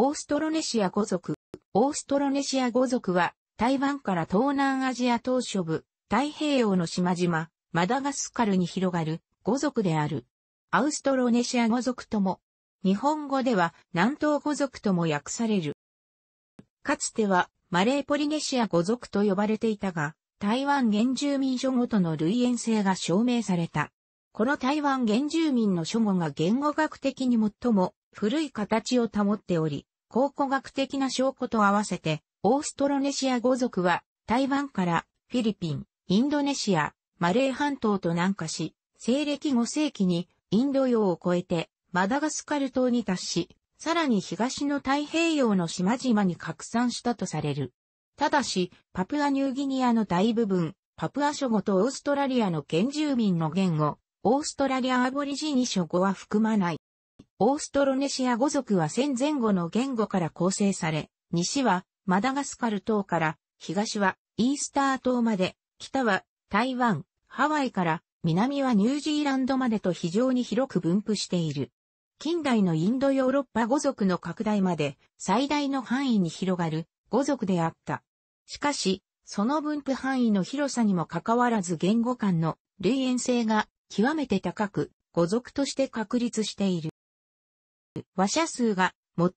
オーストロネシア語族。オーストロネシア語族は、台湾から東南アジア島諸部、太平洋の島々、マダガスカルに広がる語族である。アウストロネシア語族とも、日本語では南東語族とも訳される。かつてはマレーポリネシア語族と呼ばれていたが、台湾原住民諸語との類縁性が証明された。この台湾原住民の諸語が言語学的に最も古い形を保っており、考古学的な証拠と合わせて、オーストロネシア語族は台湾からフィリピン、インドネシア、マレー半島と南下し、西暦5世紀にインド洋を越えてマダガスカル島に達し、さらに東の太平洋の島々に拡散したとされる。ただし、パプアニューギニアの大部分、パプア諸語とオーストラリアの原住民の言語、オーストラリアアボリジニ諸語は含まない。オーストロネシア語族は戦前後の言語から構成され、西はマダガスカル島から、東はイースター島まで、北は台湾、ハワイから南はニュージーランドまでと非常に広く分布している。近代のインドヨーロッパ語族の拡大まで最大の範囲に広がる語族であった。しかし、その分布範囲の広さにもかかわらず言語間の類縁性が極めて高く、語族として確立している。話者数が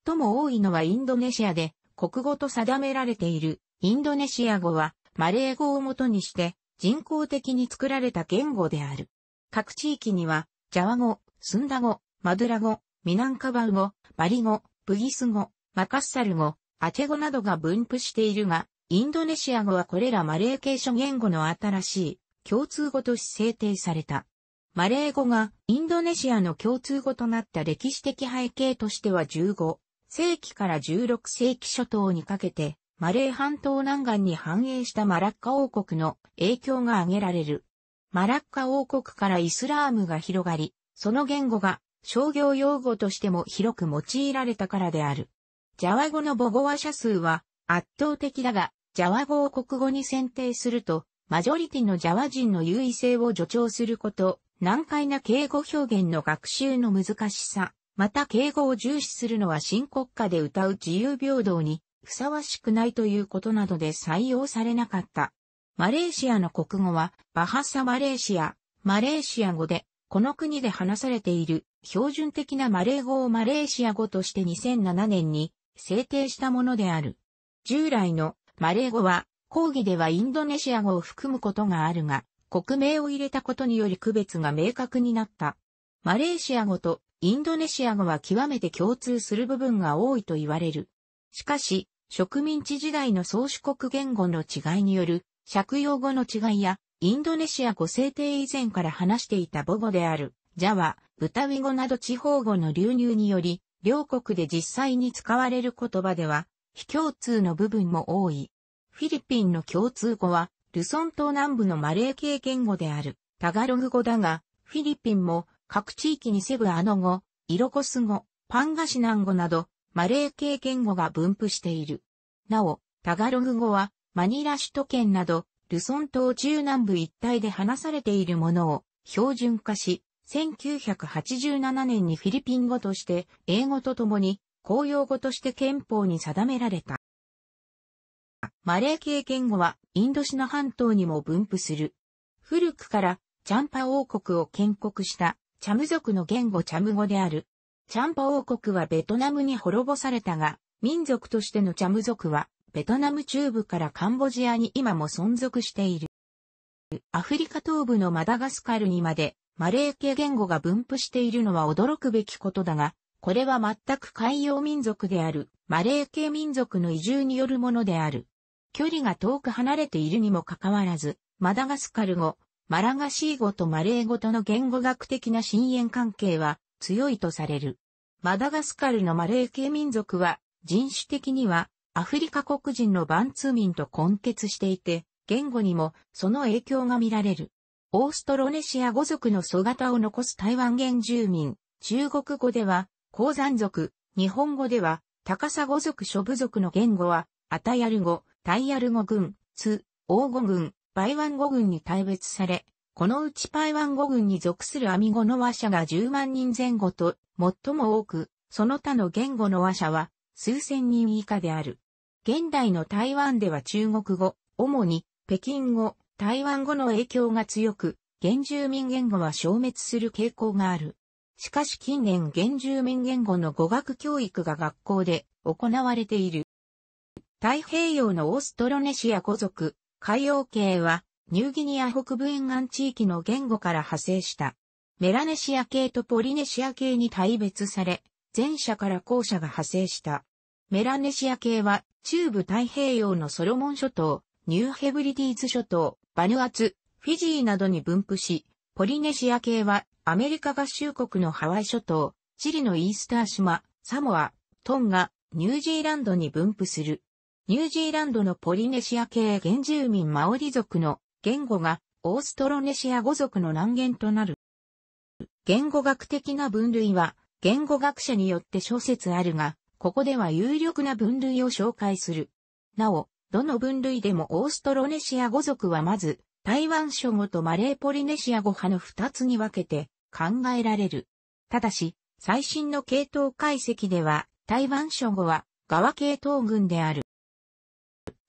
最も多いのはインドネシアで、国語と定められているインドネシア語はマレー語をもとにして人工的に作られた言語である。各地域にはジャワ語、スンダ語、マドゥラ語、ミナンカバウ語、バリ語、ブギス語、マカッサル語、アチェ語などが分布しているが、インドネシア語はこれらマレー系諸言語の新しい共通語として制定された。マレー語がインドネシアの共通語となった歴史的背景としては15世紀から16世紀初頭にかけてマレー半島南岸に繁栄したマラッカ王国の影響が挙げられる。マラッカ王国からイスラームが広がり、その言語が商業用語としても広く用いられたからである。ジャワ語の母語話者数は圧倒的だが、ジャワ語を国語に選定すると、マジョリティのジャワ人の優位性を助長すること難解な敬語表現の学習の難しさ、また敬語を重視するのは新国家で歌う自由平等にふさわしくないということなどで採用されなかった。マレーシアの国語はバハサマレーシア、マレーシア語で、この国で話されている標準的なマレー語をマレーシア語として2007年に制定したものである。従来のマレー語は講義ではインドネシア語を含むことがあるが、国名を入れたことにより区別が明確になった。マレーシア語とインドネシア語は極めて共通する部分が多いと言われる。しかし、植民地時代の宗主国言語の違いによる借用語の違いや、インドネシア語制定以前から話していた母語である、ジャワ、ブタウィ語など地方語の流入により、両国で実際に使われる言葉では、非共通の部分も多い。フィリピンの共通語は、ルソン島南部のマレー系言語であるタガログ語だが、フィリピンも各地域にセブアノ語、イロコス語、パンガシナン語など、マレー系言語が分布している。なお、タガログ語は、マニラ首都圏など、ルソン島中南部一帯で話されているものを標準化し、1987年にフィリピン語として、英語とともに公用語として憲法に定められた。マレー系言語はインドシナ半島にも分布する。古くからチャンパ王国を建国したチャム族の言語チャム語である。チャンパ王国はベトナムに滅ぼされたが、民族としてのチャム族はベトナム中部からカンボジアに今も存続している。アフリカ東部のマダガスカルにまでマレー系言語が分布しているのは驚くべきことだが、これは全く海洋民族であるマレー系民族の移住によるものである。距離が遠く離れているにもかかわらず、マダガスカル語、マラガシー語とマレー語との言語学的な深淵関係は強いとされる。マダガスカルのマレー系民族は人種的にはアフリカ国人のバンツー民と混血していて、言語にもその影響が見られる。オーストロネシア語族の素型を残す台湾原住民、中国語では、鉱山族、日本語では、高砂語族諸部族の言語は、アタヤル語、タイヤル語群、ツ、王語群、バイワン語群に大別され、このうちパイワン語群に属するアミゴの話者が10万人前後と最も多く、その他の言語の話者は数千人以下である。現代の台湾では中国語、主に北京語、台湾語の影響が強く、原住民言語は消滅する傾向がある。しかし近年原住民言語の語学教育が学校で行われている。太平洋のオーストロネシア語族、海洋系は、ニューギニア北部沿岸地域の言語から派生した。メラネシア系とポリネシア系に大別され、前者から後者が派生した。メラネシア系は、中部太平洋のソロモン諸島、ニューヘブリディーズ諸島、バヌアツ、フィジーなどに分布し、ポリネシア系は、アメリカ合衆国のハワイ諸島、チリのイースター島、サモア、トンガ、ニュージーランドに分布する。ニュージーランドのポリネシア系原住民マオリ族の言語がオーストロネシア語族の難言となる。言語学的な分類は言語学者によって諸説あるが、ここでは有力な分類を紹介する。なお、どの分類でもオーストロネシア語族はまず、台湾諸語とマレーポリネシア語派の二つに分けて考えられる。ただし、最新の系統解析では、台湾諸語は、側系統群である。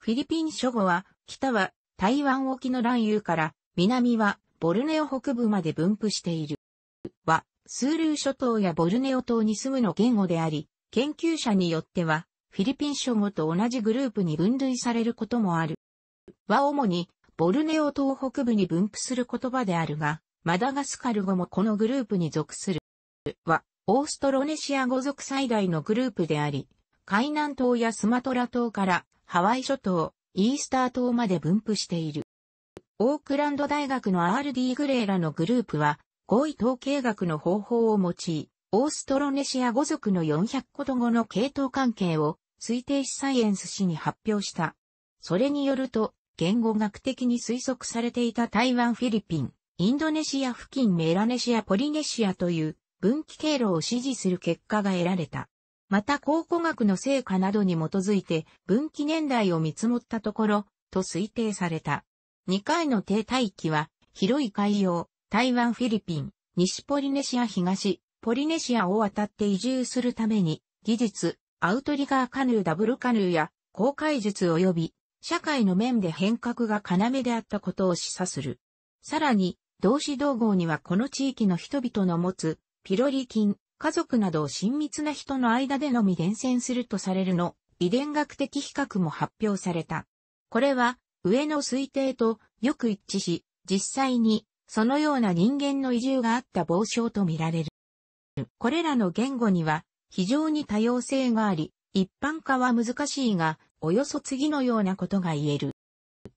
フィリピン諸語は、北は台湾沖の乱遊から、南はボルネオ北部まで分布している。は、スールー諸島やボルネオ島に住むの言語であり、研究者によっては、フィリピン諸語と同じグループに分類されることもある。は主に、ボルネオ島北部に分布する言葉であるが、マダガスカル語もこのグループに属する。は、オーストロネシア語族最大のグループであり、海南島やスマトラ島からハワイ諸島、イースター島まで分布している。オークランド大学の R.D. グレーらのグループは、合意統計学の方法を用い、オーストロネシア語族の400個と語の系統関係を推定しサイエンス誌に発表した。それによると、言語学的に推測されていた台湾フィリピン、インドネシア付近メラネシアポリネシアという分岐経路を支持する結果が得られた。また考古学の成果などに基づいて分岐年代を見積もったところ、と推定された。2回の停滞期は、広い海洋、台湾フィリピン、西ポリネシア東、ポリネシアを渡って移住するために、技術、アウトリガーカヌーダブルカヌーや、公開術及び、社会の面で変革が要であったことを示唆する。さらに、同志同号にはこの地域の人々の持つ、ピロリ菌、家族など親密な人の間でのみ伝染するとされるの、遺伝学的比較も発表された。これは、上の推定とよく一致し、実際に、そのような人間の移住があった傍聴とみられる。これらの言語には、非常に多様性があり、一般化は難しいが、およそ次のようなことが言える。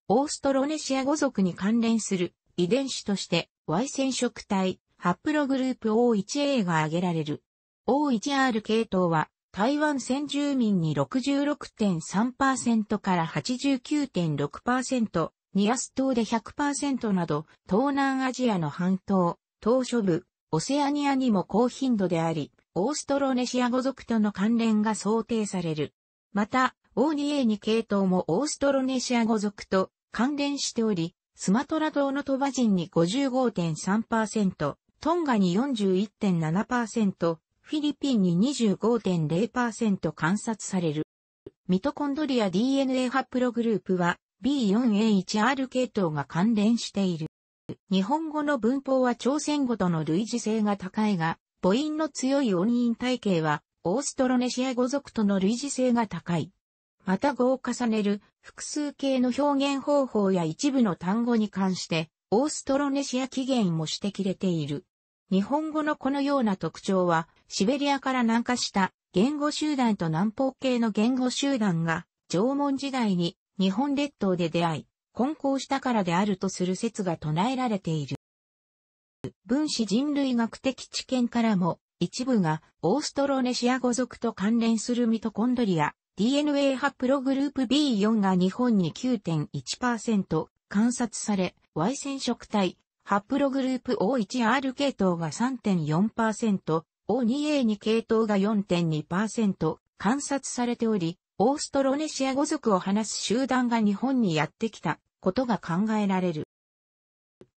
オーストロネシア語族に関連する遺伝子として Y 染色体ハプログループ O1A が挙げられる。O1R 系統は、台湾先住民に66.3%から89.6%、ニアス島で100%など、東南アジアの半島、島諸部、オセアニアにも高頻度であり、オーストロネシア語族との関連が想定される。また、O2A2 系統もオーストロネシア語族と関連しており、スマトラ島のトバ人に55.3%、トンガに41.7%、フィリピンに25.0%観察される。ミトコンドリア DNA 波プログループは B4A1R 系統が関連している。日本語の文法は朝鮮語との類似性が高いが、母音の強い音韻体系はオーストロネシア語族との類似性が高い。また語を重ねる複数形の表現方法や一部の単語に関してオーストロネシア起源も指摘れている。日本語のこのような特徴は、シベリアから南下した言語集団と南方系の言語集団が、縄文時代に日本列島で出会い、混交したからであるとする説が唱えられている。分子人類学的知見からも、一部がオーストロネシア語族と関連するミトコンドリア、DNA 派プログループ B4 が日本に9.1%、観察され、Y 染色体、ハプログループ O1R 系統が3.4%、O2A2 系統が4.2%観察されており、オーストロネシア語族を話す集団が日本にやってきたことが考えられる。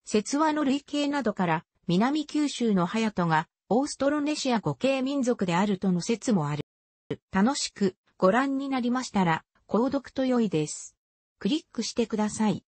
説話の類型などから南九州のハヤトがオーストロネシア語系民族であるとの説もある。楽しくご覧になりましたら、購読と良いです。クリックしてください。